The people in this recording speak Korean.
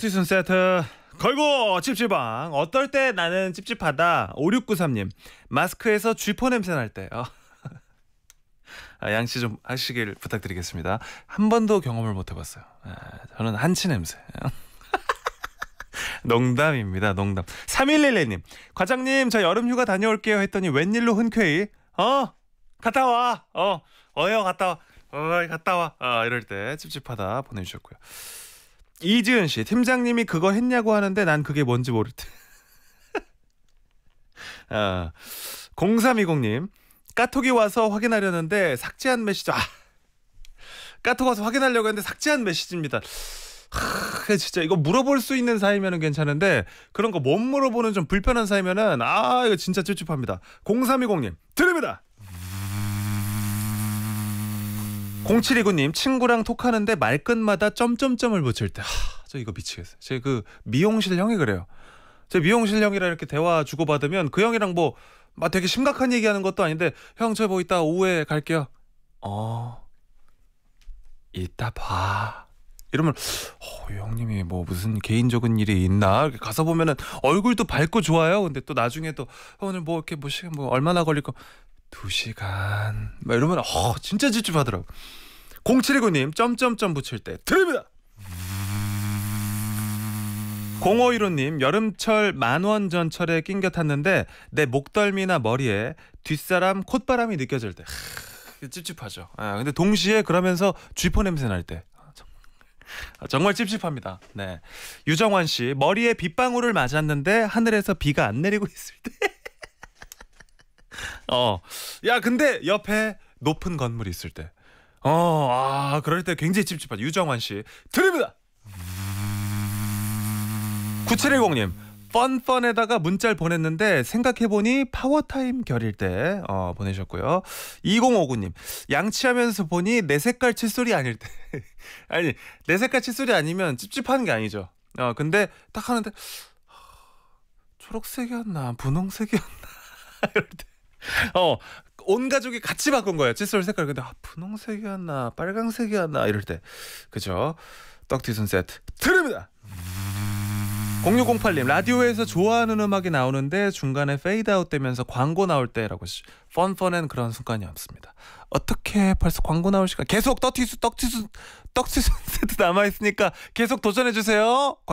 떡튀순 세트 걸고 찝찝방 어떨 때 나는 찝찝하다 5693님 마스크에서 쥐포 냄새 날때 어. 아, 양치 좀 하시길 부탁드리겠습니다 한 번도 경험을 못 해봤어요 아, 저는 한치 냄새 농담입니다 농담 3111님 과장님 저 여름휴가 다녀올게요 했더니 웬일로 흔쾌히 어 갔다 와어 어여 갔다 와 어, 갔다 와 어, 이럴 때 찝찝하다 보내주셨고요 이지은 씨, 팀장님이 그거 했냐고 하는데 난 그게 뭔지 모르겠 때. 아, 0320님, 까톡이 와서 확인하려는데 삭제한 메시지. 아, 까톡 와서 확인하려고 했는데 삭제한 메시지입니다. 하, 진짜 이거 물어볼 수 있는 사이면은 괜찮은데 그런 거 못 물어보는 좀 불편한 사이면은 아 이거 진짜 찝찝합니다. 0320님 드립니다. 0729님 친구랑 톡하는데 말끝마다 점점점을 붙일 때 하, 저 이거 미치겠어요. 제 그 미용실 형이 그래요. 제 미용실 형이랑 이렇게 대화 주고받으면 그 형이랑 뭐 막 되게 심각한 얘기하는 것도 아닌데 형저뭐 이따 오후에 갈게요. 어 이따 봐. 이러면 어, 형님이 뭐 무슨 개인적인 일이 있나 이렇게 가서 보면은 얼굴도 밝고 좋아요. 근데 또 나중에 또 어, 오늘 뭐 이렇게 뭐 시간 뭐 얼마나 걸릴 까 두시간막 이러면 어 진짜 찝찝하더라고 0729님 점점점 붙일 때 드립니다 0515님 여름철 만원 전철에 낑겨 탔는데 내 목덜미나 머리에 뒷사람 콧바람이 느껴질 때 찝찝하죠 아, 근데 동시에 그러면서 쥐포 냄새 날때 아, 아, 정말 찝찝합니다. 네. 유정환 씨, 머리에 빗방울을 맞았는데 하늘에서 비가 안 내리고 있을 때. 어. 야, 근데 옆에 높은 건물 있을 때. 어, 아, 그럴 때 굉장히 찝찝한 유정환 씨. 드립니다! 9710님. 펀펀에다가 문자를 보냈는데 생각해보니 파워타임 결일 때 어, 보내셨고요. 2059님 양치하면서 보니 내 색깔 칫솔이 아닐 때 아니 내 색깔 칫솔이 아니면 찝찝한 게 아니죠. 어, 근데 딱 하는데 초록색이었나 분홍색이었나 이럴 때 어, 온 가족이 같이 바꾼 거예요. 칫솔 색깔. 근데 아, 분홍색이었나, 빨강색이었나 이럴 때. 그죠? 떡튀순 세트 드립니다. 0608님 라디오에서 좋아하는 음악이 나오는데 중간에 페이드아웃 되면서 광고 나올 때라고 펀펀한 그런 순간이 없습니다. 어떻게 벌써 광고 나올 시간 계속 떡튀순 떡튀순 떡튀순 세트 남아 있으니까 계속 도전해 주세요.